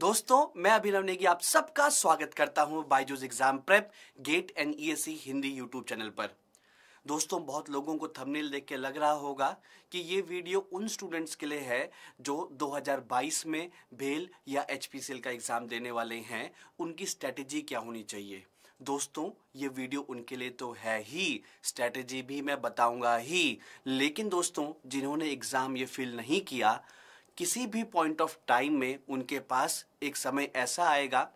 दोस्तों मैं अभिनव नेगी आप सबका स्वागत करता हूं Byju's exam prep gate and ESC e Hindi YouTube channel पर दोस्तों बहुत लोगों को थंबनेल देख के लग रहा होगा कि ये वीडियो उन स्टूडेंट्स के लिए है जो 2022 में भेल या एच का एग्ज़ाम देने वाले हैं उनकी स्ट्रैटेजी क्या होनी चाहिए दोस्तों ये वीडियो उनके लिए तो है ही स्ट्रैटेजी भी मैं बताऊंगा ही लेकिन दोस्तों जिन्होंने एग्ज़ाम ये फिल नहीं किया किसी भी पॉइंट ऑफ टाइम में उनके पास एक समय ऐसा आएगा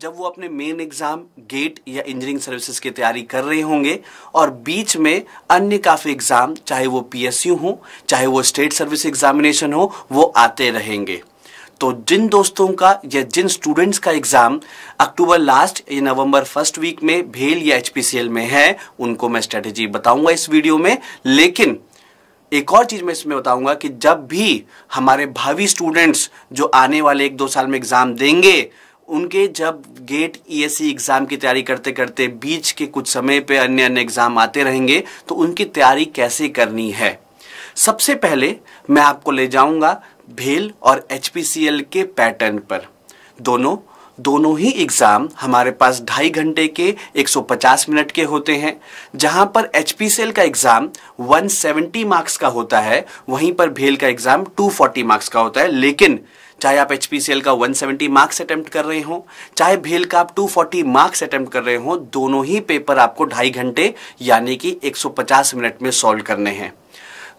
जब वो अपने मेन एग्जाम गेट या इंजीनियरिंग सर्विसेज की तैयारी कर रहे होंगे और बीच में अन्य काफ़ी एग्ज़ाम चाहे वो पीएसयू हो चाहे वो स्टेट सर्विस एग्जामिनेशन हो वो आते रहेंगे तो जिन दोस्तों का या जिन स्टूडेंट्स का एग्ज़ाम अक्टूबर लास्ट या नवंबर फर्स्ट वीक में भेल या एच में है उनको मैं स्ट्रेटेजी बताऊंगा इस वीडियो में लेकिन एक और चीज़ मैं इसमें बताऊंगा कि जब भी हमारे भावी स्टूडेंट्स जो आने वाले एक दो साल में एग्ज़ाम देंगे उनके जब गेट ई एग्ज़ाम की तैयारी करते करते बीच के कुछ समय पे अन्य अन्य एग्ज़ाम आते रहेंगे तो उनकी तैयारी कैसे करनी है सबसे पहले मैं आपको ले जाऊंगा भेल और एच के पैटर्न पर दोनों दोनों ही एग्ज़ाम हमारे पास ढाई घंटे के 150 मिनट के होते हैं जहां पर एच का एग्ज़ाम 170 मार्क्स का होता है वहीं पर भेल का एग्ज़ाम 240 मार्क्स का होता है लेकिन चाहे आप एच का 170 मार्क्स अटैम्प्ट कर रहे हो चाहे भेल का आप 240 मार्क्स अटैम्प्ट कर रहे हो दोनों ही पेपर आपको ढाई घंटे यानी कि 150 मिनट में सॉल्व करने हैं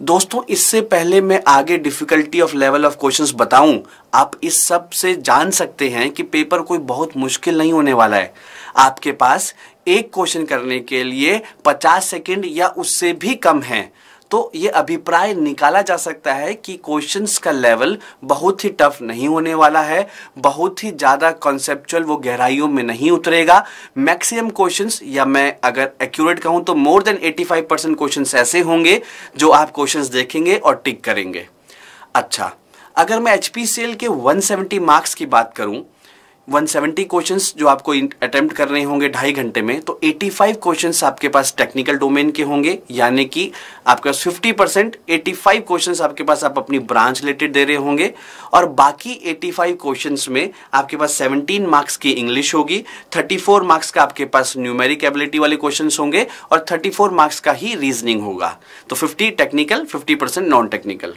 दोस्तों इससे पहले मैं आगे difficulty of level of questions बताऊं आप इस सब से जान सकते हैं कि पेपर कोई बहुत मुश्किल नहीं होने वाला है आपके पास एक क्वेश्चन करने के लिए 50 सेकंड या उससे भी कम है तो ये अभिप्राय निकाला जा सकता है कि क्वेश्चंस का लेवल बहुत ही टफ नहीं होने वाला है बहुत ही ज़्यादा कॉन्सेप्चुअल वो गहराइयों में नहीं उतरेगा मैक्सिमम क्वेश्चंस या मैं अगर एक्यूरेट कहूँ तो मोर देन 85 परसेंट क्वेश्चन ऐसे होंगे जो आप क्वेश्चंस देखेंगे और टिक करेंगे अच्छा अगर मैं एच के 170 मार्क्स की बात करूं 170 क्वेश्चंस जो आपको अटेम्प्ट कर रहे होंगे ढाई घंटे में तो 85 क्वेश्चंस आपके पास टेक्निकल डोमेन के होंगे यानी कि आपका 50 परसेंट एटी फाइव आपके पास आप अपनी ब्रांच रिलेटेड दे रहे होंगे और बाकी 85 फाइव में आपके पास 17 मार्क्स की इंग्लिश होगी 34 मार्क्स का आपके पास न्यूमेरिक एबिलिटी वाले क्वेश्चन होंगे और 34 मार्क्स का ही रीजनिंग होगा तो 50 टेक्निकल 50 नॉन टेक्निकल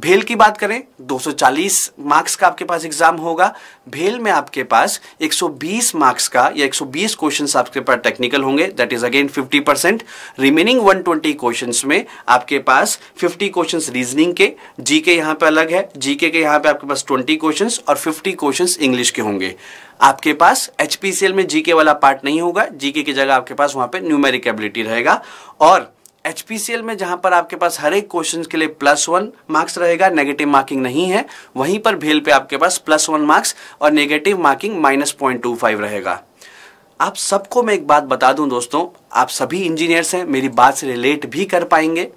भेल की बात करें 240 मार्क्स का आपके पास एग्जाम होगा भेल में आपके पास 120 मार्क्स का या 120 क्वेश्चंस आपके पास टेक्निकल होंगे that is again 50 percent remaining 120 questions में आपके पास 50 क्वेश्चंस रीजनिंग के जी के यहाँ पे अलग है जी के यहाँ पे आपके पास 20 क्वेश्चंस और 50 क्वेश्चन इंग्लिश के होंगे आपके पास एच में जीके वाला पार्ट नहीं होगा जीके की जगह आपके पास वहाँ पे न्यूमेरिक एबिलिटी रहेगा और एच में जहां पर आपके पास हर एक क्वेश्चन के लिए प्लस वन मार्क्स रहेगा नेगेटिव मार्किंग नहीं है वहीं पर भेल पे आपके पास प्लस वन मार्क्स और negative marking minus point two five रहेगा आप सबको मैं एक बात बता दूं दोस्तों आप सभी इंजीनियर्स हैं मेरी बात से रिलेट भी कर पाएंगे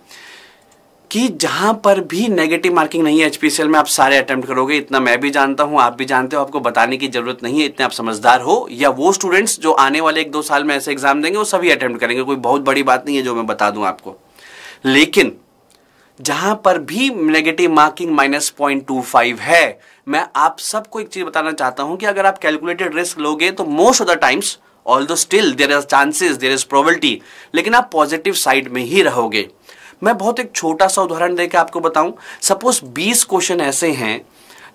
कि जहां पर भी नेगेटिव मार्किंग नहीं है एचपीसीएल में आप सारे अटेम्प्ट करोगे इतना मैं भी जानता हूं आप भी जानते हो आपको बताने की जरूरत नहीं है इतने आप समझदार हो या वो स्टूडेंट्स जो आने वाले एक दो साल में ऐसे एग्जाम देंगे वो सभी अटेम्प्ट करेंगे कोई बहुत बड़ी बात नहीं है जो मैं बता दूं आपको लेकिन जहां पर भी negative marking minus point two five है मैं आप सबको एक चीज बताना चाहता हूं कि अगर आप कैलकुलेटेड रिस्क लोगे तो most of the times although still there are chances there is probability लेकिन आप पॉजिटिव साइड में ही रहोगे मैं बहुत एक छोटा सा उदाहरण देकर आपको बताऊं सपोज 20 क्वेश्चन ऐसे हैं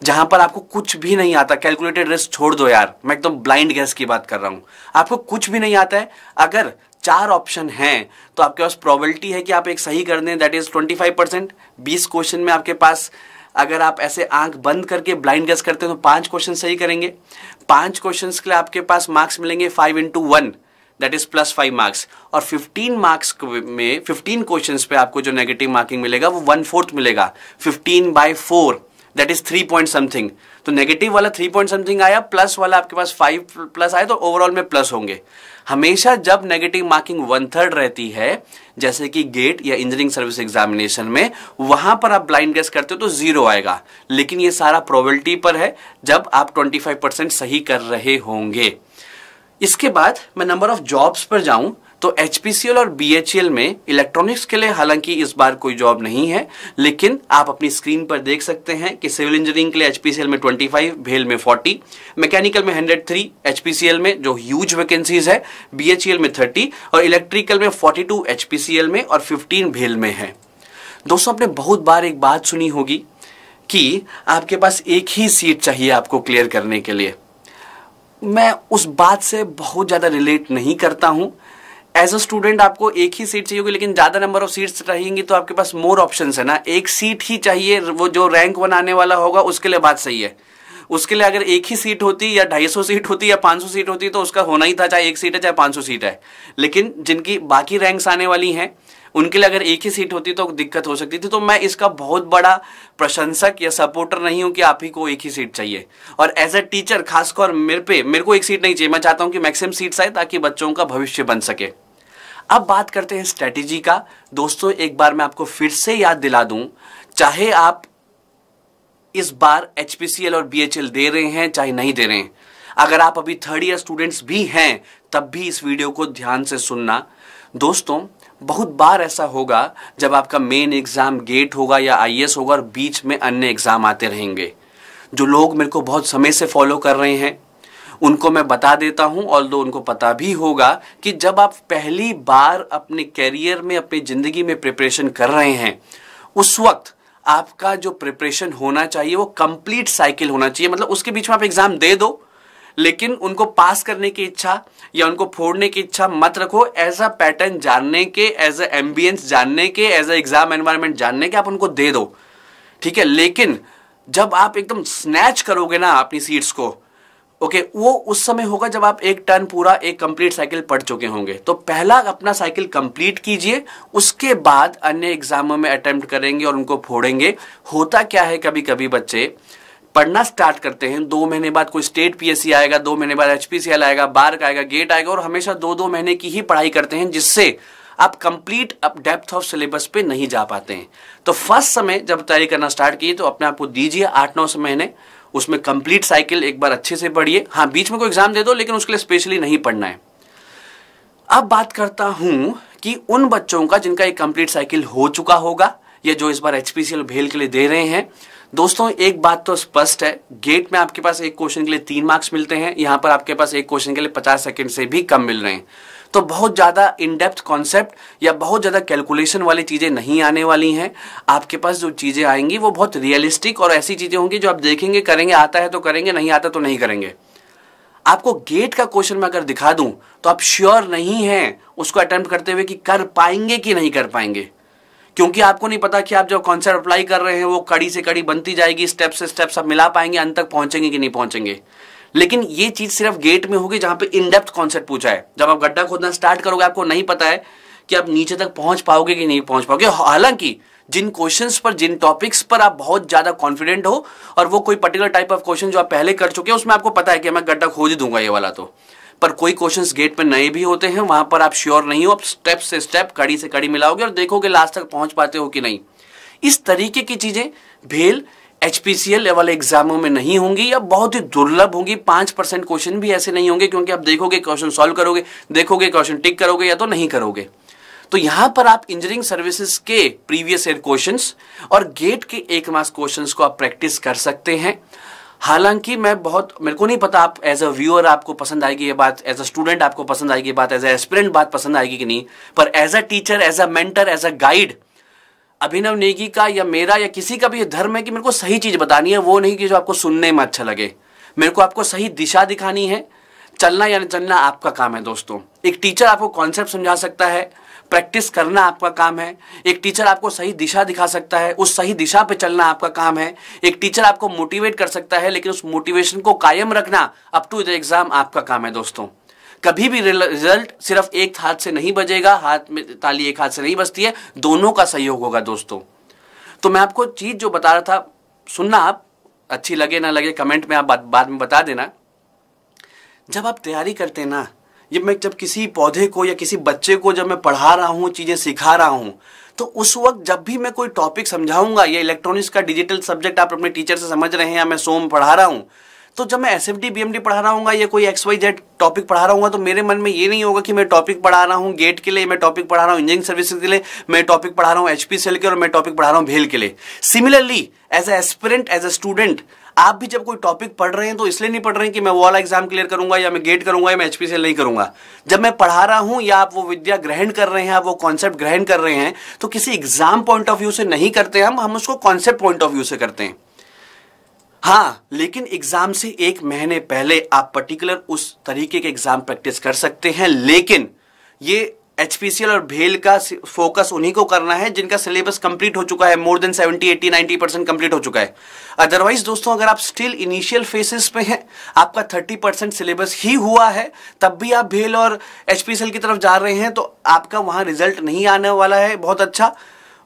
जहां पर आपको कुछ भी नहीं आता कैलकुलेटेड रिस्क छोड़ दो यार मैं एकदम ब्लाइंड गैस की बात कर रहा हूं आपको कुछ भी नहीं आता है अगर चार ऑप्शन हैं तो आपके पास प्रोबेबिलिटी है कि आप एक सही कर दें that is twenty five percent बीस क्वेश्चन में आपके पास अगर आप ऐसे आंख बंद करके ब्लाइंड गैस करते हैं तो पांच क्वेश्चन सही करेंगे पांच क्वेश्चन के लिए आपके पास मार्क्स मिलेंगे five into one that is plus five marks और फिफ्टीन मार्क्स में फिफ्टीन क्वेश्चन पे आपको जो नेगेटिव मार्किंग मिलेगा वो वन फोर्थ मिलेगा fifteen by four that is three point something तो नेगेटिव वाला थ्री पॉइंट समथिंग आया प्लस वाला आपके पास फाइव प्लस आया तो ओवरऑल में प्लस होंगे हमेशा जब नेगेटिव मार्किंग वन थर्ड रहती है जैसे कि गेट या इंजीनियरिंग सर्विस एग्जामिनेशन में वहां पर आप ब्लाइंड गेस करते हो तो जीरो आएगा लेकिन ये सारा प्रोबेबिलिटी पर है जब आप ट्वेंटी फाइव परसेंट सही कर रहे होंगे इसके बाद मैं नंबर ऑफ जॉब्स पर जाऊं तो एच और बी में इलेक्ट्रॉनिक्स के लिए हालांकि इस बार कोई जॉब नहीं है लेकिन आप अपनी स्क्रीन पर देख सकते हैं कि सिविल इंजीनियरिंग के लिए एच में 25 भेल में 40 मैकेनिकल में 103 एच में जो ह्यूज वैकेंसीज है बी में 30 और इलेक्ट्रिकल में 42 एच में और 15 भेल में है दोस्तों आपने बहुत बार एक बात सुनी होगी कि आपके पास एक ही सीट चाहिए आपको क्लियर करने के लिए मैं उस बात से बहुत ज़्यादा रिलेट नहीं करता हूँ एज अ स्टूडेंट आपको एक ही सीट चाहिए होगी लेकिन ज़्यादा नंबर ऑफ सीट्स रहेंगी तो आपके पास मोर ऑप्शन है ना एक सीट ही चाहिए वो जो रैंक वन आने वाला होगा उसके लिए बात सही है उसके लिए अगर एक ही सीट होती या ढाई सौ सीट होती या सौ सीट होती तो उसका होना ही था चाहे एक सीट है चाहे सौ सीट है लेकिन जिनकी बाकी रैंक्स आने वाली हैं उनके लिए अगर एक ही सीट होती तो दिक्कत हो सकती थी तो मैं इसका बहुत बड़ा प्रशंसक या सपोर्टर नहीं हूं कि आप ही को एक ही सीट चाहिए और एज अ टीचर खासकर मेरे पे मेरे को एक सीट नहीं चाहिए मैं चाहता हूं कि मैक्सिमम सीट्स आए ताकि बच्चों का भविष्य बन सके अब बात करते हैं स्ट्रेटेजी का दोस्तों एक बार मैं आपको फिर से याद दिला दूं चाहे आप इस बार एचपीसीएल और बीएचएल दे रहे हैं चाहे नहीं दे रहे हैं अगर आप अभी थर्ड ईयर स्टूडेंट्स भी हैं तब भी इस वीडियो को ध्यान से सुनना दोस्तों बहुत बार ऐसा होगा जब आपका मेन एग्ज़ाम गेट होगा या आई होगा और बीच में अन्य एग्ज़ाम आते रहेंगे जो लोग मेरे को बहुत समय से फॉलो कर रहे हैं उनको मैं बता देता हूं ऑल दो उनको पता भी होगा कि जब आप पहली बार अपने कैरियर में अपनी ज़िंदगी में प्रिपरेशन कर रहे हैं उस वक्त आपका जो प्रिपरेशन होना चाहिए वो कंप्लीट साइकिल होना चाहिए मतलब उसके बीच में आप एग्ज़ाम दे दो लेकिन उनको पास करने की इच्छा या उनको फोड़ने की इच्छा मत रखो एज अ पैटर्न जानने के एज अ एम्बियंस जानने के एज अ एग्जाम एनवायरमेंट जानने के आप उनको दे दो ठीक है लेकिन जब आप एकदम स्नैच करोगे ना अपनी सीट्स को ओके okay, वो उस समय होगा जब आप एक टर्न पूरा एक कंप्लीट साइकिल पढ़ चुके होंगे तो पहला अपना साइकिल कंप्लीट कीजिए उसके बाद अन्य एग्जामों में अटेम्प्ट करेंगे और उनको फोड़ेंगे होता क्या है कभी कभी बच्चे पढ़ना स्टार्ट करते हैं दो महीने बाद कोई स्टेट पीएससी आएगा दो महीने बाद एचपीसीएल आएगा बार्क आएगा गेट आएगा और हमेशा दो दो महीने की ही पढ़ाई करते हैं जिससे आप complete up depth of syllabus पे नहीं जा पाते हैं तो फर्स्ट समय जब तैयारी करना स्टार्ट किए तो अपने आप को दीजिए आठ नौ महीने उसमें कंप्लीट साइकिल एक बार अच्छे से पढ़िए हाँ बीच में कोई एग्जाम दे दो लेकिन उसके लिए स्पेशली नहीं पढ़ना है अब बात करता हूं कि उन बच्चों का जिनका एक कंप्लीट साइकिल हो चुका होगा या जो इस बार एचपीसीएल भेल के लिए दे रहे हैं दोस्तों एक बात तो स्पष्ट है गेट में आपके पास एक क्वेश्चन के लिए तीन मार्क्स मिलते हैं यहां पर आपके पास एक क्वेश्चन के लिए पचास सेकंड से भी कम मिल रहे हैं तो बहुत ज़्यादा इनडेप्थ कॉन्सेप्ट या बहुत ज़्यादा कैलकुलेशन वाली चीज़ें नहीं आने वाली हैं आपके पास जो चीज़ें आएंगी वो बहुत रियलिस्टिक और ऐसी चीज़ें होंगी जो आप देखेंगे करेंगे आता है तो करेंगे नहीं आता तो नहीं करेंगे आपको गेट का क्वेश्चन मैं अगर दिखा दूं तो आप श्योर नहीं हैं उसको अटेम्प्ट करते हुए कि कर पाएंगे कि नहीं कर पाएंगे क्योंकि आपको नहीं पता कि आप जो कॉन्सेप्ट अप्लाई कर रहे हैं वो कड़ी से कड़ी बनती जाएगी स्टेप से स्टेप सब मिला पाएंगे अंत तक पहुंचेंगे कि नहीं पहुंचेंगे लेकिन ये चीज सिर्फ गेट में होगी जहां पे इनडेप्थ कॉन्सेप्ट पूछा है जब आप गड्ढा खोदना स्टार्ट करोगे आपको नहीं पता है कि आप नीचे तक पहुंच पाओगे कि नहीं पहुंच पाओगे हालांकि जिन क्वेश्चंस पर जिन टॉपिक्स पर आप बहुत ज्यादा कॉन्फिडेंट हो और वो कोई पर्टिकुलर टाइप ऑफ क्वेश्चन जो आप पहले कर चुके हैं उसमें आपको पता है कि मैं गड्ढा खोज दूंगा ये वाला तो पर कोई क्वेश्चंस गेट पे नए भी होते हैं वहां पर आप श्योर नहीं हो आप स्टेप से स्टेप कड़ी से कड़ी मिलाओगे और देखोगे लास्ट तक पहुंच पाते हो कि नहीं इस तरीके की चीजें भेल एचपीसीएल लेवल एग्जामों में नहीं होंगी या बहुत ही दुर्लभ होंगी पांच परसेंट क्वेश्चन भी ऐसे नहीं होंगे क्योंकि आप देखोगे क्वेश्चन सॉल्व करोगे देखोगे क्वेश्चन टिक करोगे या तो नहीं करोगे तो यहां पर आप इंजीनियरिंग सर्विसेज के प्रीवियस ईयर क्वेश्चंस और गेट के एक मास क्वेश्चंस को आप प्रैक्टिस कर सकते हैं हालांकि मैं बहुत मेरे को नहीं पता आप एज अ व्यूअर आपको पसंद आएगी ये बात एज अ स्टूडेंट आपको पसंद आएगी बात एज अ एस्पिरेंट बात पसंद आएगी कि नहीं पर as a teacher as a mentor as a guide Abhinav Negi का या मेरा या किसी का भी ये धर्म है कि मेरे को सही चीज़ बतानी है वो नहीं कि जो आपको सुनने में अच्छा लगे मेरे को आपको सही दिशा दिखानी है चलना या नहीं चलना आपका काम है दोस्तों एक टीचर आपको कॉन्सेप्ट समझा सकता है प्रैक्टिस करना आपका काम है एक टीचर आपको सही दिशा दिखा सकता है उस सही दिशा पे चलना आपका काम है एक टीचर आपको मोटिवेट कर सकता है लेकिन उस मोटिवेशन को कायम रखना अप टू द एग्जाम आपका काम है दोस्तों कभी भी रिजल्ट सिर्फ एक हाथ से नहीं बजेगा हाथ में ताली एक हाथ से नहीं बजती है दोनों का सहयोग होगा दोस्तों तो मैं आपको चीज़ जो बता रहा था सुनना आप अच्छी लगे ना लगे कमेंट में आप बाद में बता देना जब आप तैयारी करते हैं ना जब मैं जब किसी पौधे को या किसी बच्चे को जब मैं पढ़ा रहा हूँ चीज़ें सिखा रहा हूँ तो उस वक्त जब भी मैं कोई टॉपिक समझाऊंगा या इलेक्ट्रॉनिक्स का डिजिटल सब्जेक्ट आप अपने टीचर से समझ रहे हैं या मैं सोम पढ़ा रहा हूँ तो जब मैं S F D B M D पढ़ा रहा हूँ या कोई एक्स वाई जेड टॉपिक पढ़ा रहा हूँ तो मेरे मन में ये नहीं होगा कि मैं टॉपिक पढ़ा रहा हूँ गेट के लिए मैं टॉपिक पढ़ा रहा हूँ इंजीनियरिंग सर्विसेज के लिए मैं टॉपिक पढ़ा रहा हूँ एच पी सेल के और मैं टॉपिक पढ़ा रहा हूँ भेल के लिए similarly as a aspirant as a student आप भी जब कोई टॉपिक पढ़ रहे हैं तो इसलिए नहीं पढ़ रहे हैं कि मैं वो वाला एग्जाम क्लियर करूंगा या मैं गेट करूंगा या मैं एचपी से नहीं करूंगा जब मैं पढ़ा रहा हूं या आप वो विद्या ग्रहण कर रहे हैं आप वो कॉन्सेप्ट ग्रहण कर रहे हैं तो किसी एग्जाम पॉइंट ऑफ व्यू से नहीं करते हम हम उसको कॉन्सेप्ट पॉइंट ऑफ व्यू से करते हैं हाँ लेकिन एग्जाम से एक महीने पहले आप पर्टिकुलर उस तरीके के एग्जाम प्रैक्टिस कर सकते हैं लेकिन ये एचपीसीएल और भेल का फोकस उन्हीं को करना है जिनका सिलेबस कंप्लीट हो चुका है मोर देन 70 80 90 परसेंट कंप्लीट हो चुका है अदरवाइज दोस्तों अगर आप स्टिल इनिशियल फेसेस पे हैं आपका 30 परसेंट सिलेबस ही हुआ है तब भी आप भेल और एचपीसीएल की तरफ जा रहे हैं तो आपका वहां रिजल्ट नहीं आने वाला है बहुत अच्छा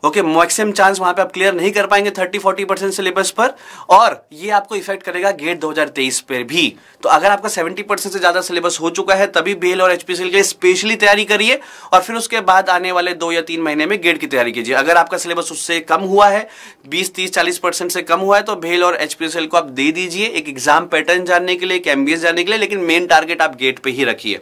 ओके मैक्सिमम चांस वहां पे आप क्लियर नहीं कर पाएंगे 30 40 परसेंट सिलेबस पर और ये आपको इफेक्ट करेगा गेट 2023 पर भी तो अगर आपका 70 परसेंट से ज्यादा सिलेबस हो चुका है तभी बेल और एचपीसीएल के स्पेशली तैयारी करिए और फिर उसके बाद आने वाले दो या तीन महीने में गेट की तैयारी कीजिए अगर आपका सिलेबस उससे कम हुआ है बीस तीस चालीस परसेंट से कम हुआ है तो बेल और एचपीसीएल को आप दे दीजिए एक एग्जाम पैटर्न जानने के लिए एक एमबीएस जानने के लिए लेकिन मेन टारगेट आप गेट पर ही रखिए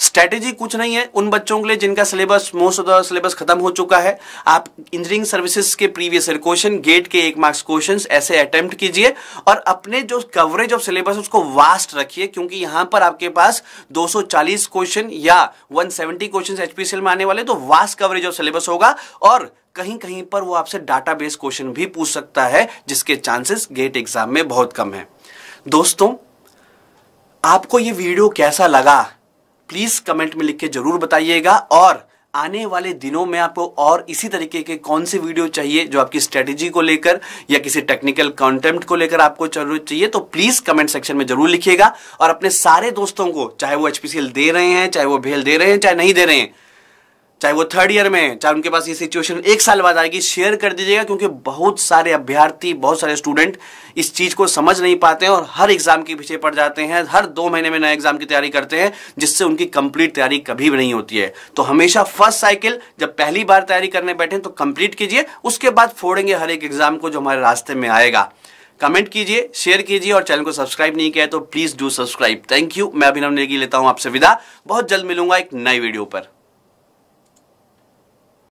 स्ट्रैटेजी कुछ नहीं है उन बच्चों के लिए जिनका syllabus most of the syllabus खत्म हो चुका है आप इंजीनियरिंग सर्विसेज के प्रीवियस क्वेश्चन गेट के एक मार्क्स क्वेश्चन ऐसे अटेम्प्ट कीजिए और अपने जो कवरेज ऑफ सिलेबस उसको वास्ट रखिए क्योंकि यहां पर आपके पास 240 क्वेश्चन या 170 क्वेश्चन एचपीसीएल में आने वाले तो वास्ट कवरेज ऑफ सिलेबस होगा और कहीं कहीं पर वो आपसे बेस्ड क्वेश्चन भी पूछ सकता है जिसके चांसेस गेट एग्जाम में बहुत कम है दोस्तों आपको ये वीडियो कैसा लगा प्लीज़ कमेंट में लिख के ज़रूर बताइएगा और आने वाले दिनों में आपको और इसी तरीके के कौन से वीडियो चाहिए जो आपकी स्ट्रेटेजी को लेकर या किसी टेक्निकल कॉन्टेंट को लेकर आपको जरूरत चाहिए तो प्लीज कमेंट सेक्शन में जरूर लिखिएगा और अपने सारे दोस्तों को चाहे वो एचपीसीएल दे रहे हैं चाहे वो भेल दे रहे हैं चाहे नहीं दे रहे हैं चाहे वो थर्ड ईयर में चाहे उनके पास ये सिचुएशन एक साल बाद आएगी शेयर कर दीजिएगा क्योंकि बहुत सारे अभ्यर्थी बहुत सारे स्टूडेंट इस चीज को समझ नहीं पाते हैं और हर एग्जाम के पीछे पड़ जाते हैं हर दो महीने में नए एग्जाम की तैयारी करते हैं जिससे उनकी कंप्लीट तैयारी कभी भी नहीं होती है तो हमेशा फर्स्ट साइकिल जब पहली बार तैयारी करने बैठे तो कंप्लीट कीजिए उसके बाद फोड़ेंगे हर एक एग्जाम को जो हमारे रास्ते में आएगा कमेंट कीजिए शेयर कीजिए और चैनल को सब्सक्राइब नहीं किया है तो please do subscribe thank you मैं अभिनव नेगी लेता हूं आपसे विदा बहुत जल्द मिलूंगा एक नई वीडियो पर